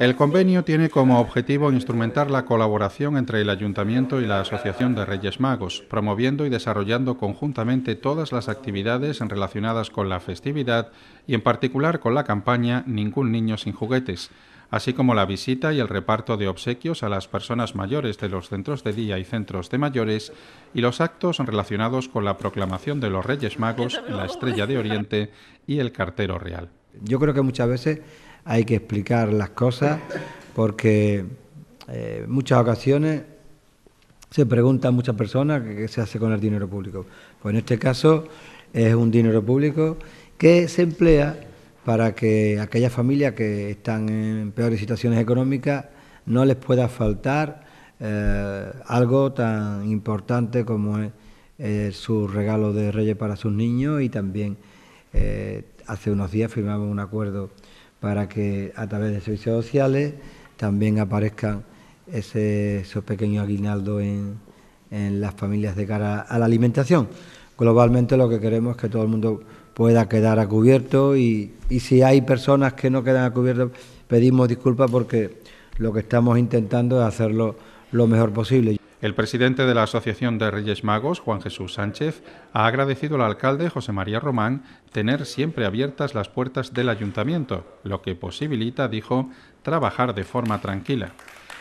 El convenio tiene como objetivo instrumentar la colaboración entre el Ayuntamiento y la Asociación de Reyes Magos, promoviendo y desarrollando conjuntamente todas las actividades relacionadas con la festividad y en particular con la campaña Ningún niño sin juguetes, así como la visita y el reparto de obsequios a las personas mayores de los centros de día y centros de mayores, y los actos relacionados con la proclamación de los Reyes Magos, la Estrella de Oriente y el Cartero Real. Yo creo que muchas veces hay que explicar las cosas porque eh, muchas ocasiones se pregunta muchas personas qué se hace con el dinero público. Pues en este caso es un dinero público que se emplea para que aquellas familias que están en peores situaciones económicas no les pueda faltar eh, algo tan importante como es eh, su regalo de Reyes para sus niños y también hace unos días firmamos un acuerdo para que a través de servicios sociales también aparezcan esos pequeños aguinaldos en, las familias de cara a la alimentación. Globalmente lo que queremos es que todo el mundo pueda quedar a cubierto y, y, si hay personas que no quedan a cubierto, pedimos disculpas porque lo que estamos intentando es hacerlo lo mejor posible. El presidente de la Asociación de Reyes Magos, Juan Jesús Sánchez, ha agradecido al alcalde José María Román tener siempre abiertas las puertas del ayuntamiento, lo que posibilita, dijo, trabajar de forma tranquila.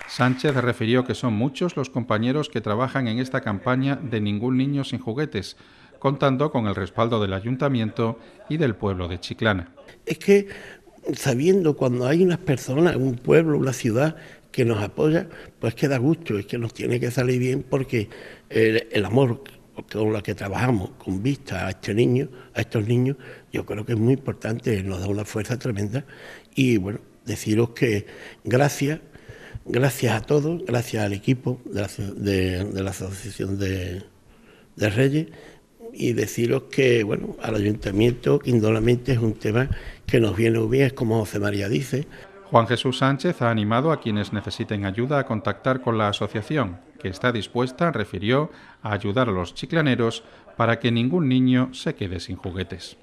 Sánchez refirió que son muchos los compañeros que trabajan en esta campaña de ningún niño sin juguetes, contando con el respaldo del ayuntamiento y del pueblo de Chiclana. Es que sabiendo cuando hay unas personas, un pueblo, una ciudad que nos apoya, pues que da gusto, es que nos tiene que salir bien porque el, amor con el que trabajamos con vista a este niño, a estos niños, yo creo que es muy importante, nos da una fuerza tremenda y bueno, deciros que gracias, gracias a todos, gracias al equipo de la, Asociación de, de, Reyes y deciros que bueno, al ayuntamiento que indolamente es un tema que nos viene bien, es como José María dice. Juan Jesús Sánchez ha animado a quienes necesiten ayuda a contactar con la asociación, que está dispuesta, refirió, a ayudar a los chiclaneros para que ningún niño se quede sin juguetes.